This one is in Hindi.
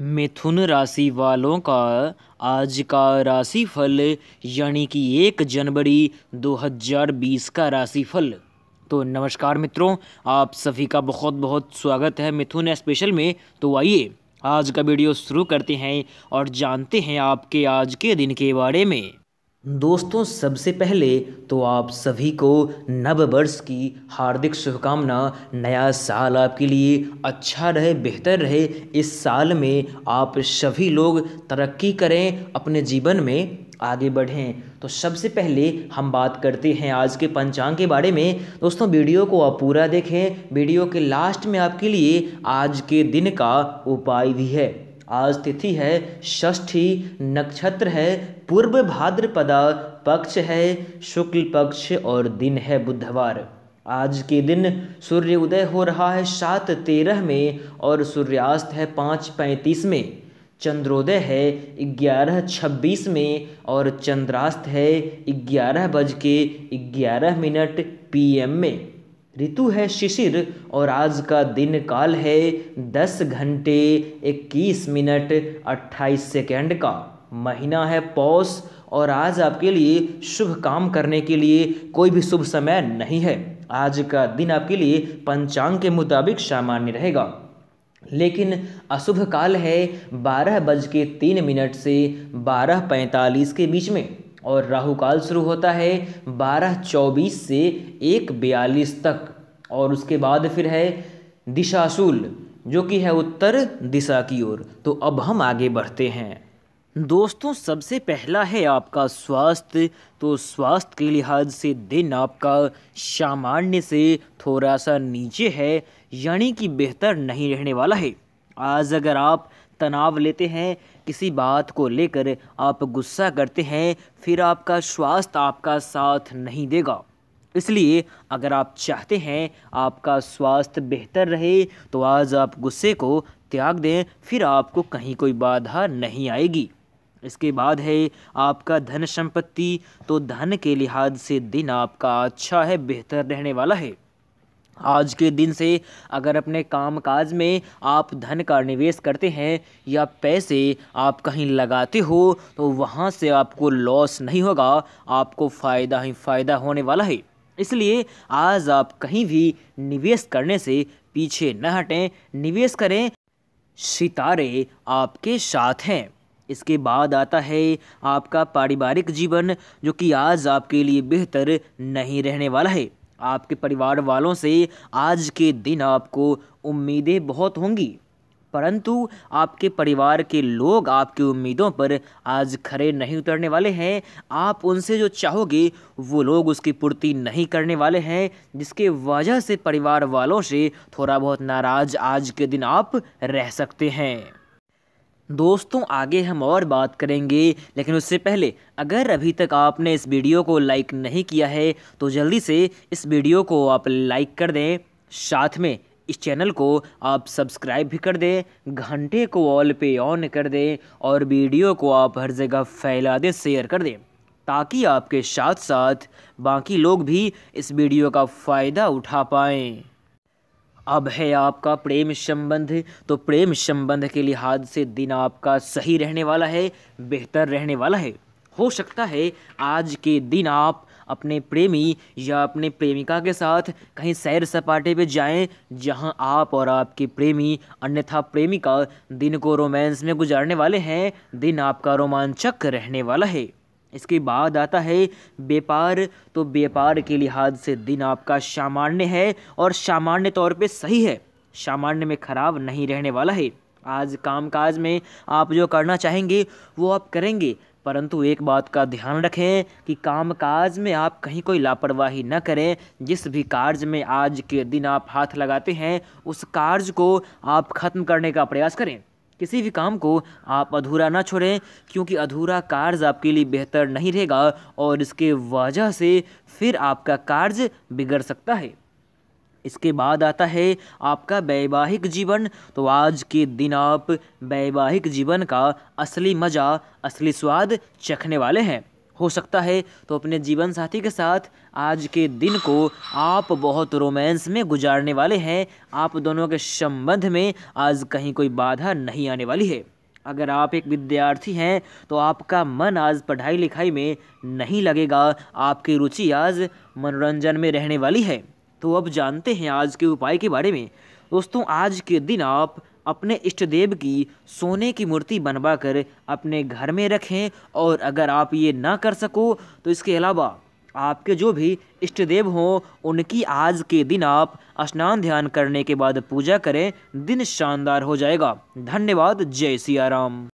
मिथुन राशि वालों का आज का राशिफल यानी कि एक जनवरी 2020 का राशिफल तो नमस्कार मित्रों आप सभी का बहुत बहुत स्वागत है मिथुन स्पेशल में तो आइए आज का वीडियो शुरू करते हैं और जानते हैं आपके आज के दिन के बारे में दोस्तों सबसे पहले तो आप सभी को नव वर्ष की हार्दिक शुभकामना नया साल आपके लिए अच्छा रहे बेहतर रहे इस साल में आप सभी लोग तरक्की करें अपने जीवन में आगे बढ़ें तो सबसे पहले हम बात करते हैं आज के पंचांग के बारे में दोस्तों वीडियो को आप पूरा देखें वीडियो के लास्ट में आपके लिए आज के दिन का उपाय भी है आज तिथि है षष्ठी नक्षत्र है पूर्व भाद्रपदा पक्ष है शुक्ल पक्ष और दिन है बुधवार आज के दिन सूर्य उदय हो रहा है सात तेरह में और सूर्यास्त है पाँच पैंतीस में चंद्रोदय है ग्यारह छब्बीस में और चंद्रास्त है ग्यारह बज के ग्यारह मिनट पीएम में ऋतु है शिशिर और आज का दिन काल है दस घंटे इक्कीस मिनट अट्ठाईस सेकेंड का महीना है पौष और आज आपके लिए शुभ काम करने के लिए कोई भी शुभ समय नहीं है आज का दिन आपके लिए पंचांग के मुताबिक सामान्य रहेगा लेकिन अशुभ काल है बारह बज के तीन मिनट से बारह पैंतालीस के बीच में और राहु काल शुरू होता है बारह चौबीस से एक बयालीस तक और उसके बाद फिर है दिशाशूल जो कि है उत्तर दिशा की ओर तो अब हम आगे बढ़ते हैं दोस्तों सबसे पहला है आपका स्वास्थ्य तो स्वास्थ्य के लिहाज से दिन आपका सामान्य से थोड़ा सा नीचे है यानी कि बेहतर नहीं रहने वाला है आज अगर आप तनाव लेते हैं किसी बात को लेकर आप गुस्सा करते हैं फिर आपका स्वास्थ्य आपका साथ नहीं देगा इसलिए अगर आप चाहते हैं आपका स्वास्थ्य बेहतर रहे तो आज आप गुस्से को त्याग दें फिर आपको कहीं कोई बाधा नहीं आएगी इसके बाद है आपका धन संपत्ति तो धन के लिहाज से दिन आपका अच्छा है बेहतर रहने वाला है आज के दिन से अगर अपने कामकाज में आप धन का निवेश करते हैं या पैसे आप कहीं लगाते हो तो वहाँ से आपको लॉस नहीं होगा आपको फ़ायदा ही फ़ायदा होने वाला है इसलिए आज आप कहीं भी निवेश करने से पीछे न हटें निवेश करें सितारे आपके साथ हैं इसके बाद आता है आपका पारिवारिक जीवन जो कि आज आपके लिए बेहतर नहीं रहने वाला है आपके परिवार वालों से आज के दिन आपको उम्मीदें बहुत होंगी परंतु आपके परिवार के लोग आपकी उम्मीदों पर आज खरे नहीं उतरने वाले हैं आप उनसे जो चाहोगे वो लोग उसकी पूर्ति नहीं करने वाले हैं जिसके वजह से परिवार वालों से थोड़ा बहुत नाराज़ आज के दिन आप रह सकते हैं दोस्तों आगे हम और बात करेंगे लेकिन उससे पहले अगर अभी तक आपने इस वीडियो को लाइक नहीं किया है तो जल्दी से इस वीडियो को आप लाइक कर दें साथ में इस चैनल को आप सब्सक्राइब भी कर दें घंटे को ऑल पे ऑन कर दें और वीडियो को आप हर जगह फैला दें शेयर कर दें ताकि आपके साथ साथ बाकी लोग भी इस वीडियो का फ़ायदा उठा पाएँ अब है आपका प्रेम संबंध तो प्रेम संबंध के लिहाज से दिन आपका सही रहने वाला है बेहतर रहने वाला है हो सकता है आज के दिन आप अपने प्रेमी या अपने प्रेमिका के साथ कहीं सैर सपाटे पे जाएं जहां आप और आपके प्रेमी अन्यथा प्रेमिका दिन को रोमांस में गुजारने वाले हैं दिन आपका रोमांचक रहने वाला है इसके बाद आता है व्यापार तो व्यापार के लिहाज से दिन आपका सामान्य है और सामान्य तौर पे सही है सामान्य में ख़राब नहीं रहने वाला है आज कामकाज में आप जो करना चाहेंगे वो आप करेंगे परंतु एक बात का ध्यान रखें कि कामकाज में आप कहीं कोई लापरवाही न करें जिस भी कार्य में आज के दिन आप हाथ लगाते हैं उस कार्य को आप ख़त्म करने का प्रयास करें किसी भी काम को आप अधूरा ना छोड़ें क्योंकि अधूरा कार्य आपके लिए बेहतर नहीं रहेगा और इसके वजह से फिर आपका कार्य बिगड़ सकता है इसके बाद आता है आपका वैवाहिक जीवन तो आज के दिन आप वैवाहिक जीवन का असली मज़ा असली स्वाद चखने वाले हैं हो सकता है तो अपने जीवन साथी के साथ आज के दिन को आप बहुत रोमांस में गुजारने वाले हैं आप दोनों के संबंध में आज कहीं कोई बाधा नहीं आने वाली है अगर आप एक विद्यार्थी हैं तो आपका मन आज पढ़ाई लिखाई में नहीं लगेगा आपकी रुचि आज मनोरंजन में रहने वाली है तो अब जानते हैं आज के उपाय के बारे में दोस्तों आज के दिन आप अपने इष्ट देव की सोने की मूर्ति बनवा कर अपने घर में रखें और अगर आप ये ना कर सको तो इसके अलावा आपके जो भी इष्ट देव हों उनकी आज के दिन आप स्नान ध्यान करने के बाद पूजा करें दिन शानदार हो जाएगा धन्यवाद जय सिया राम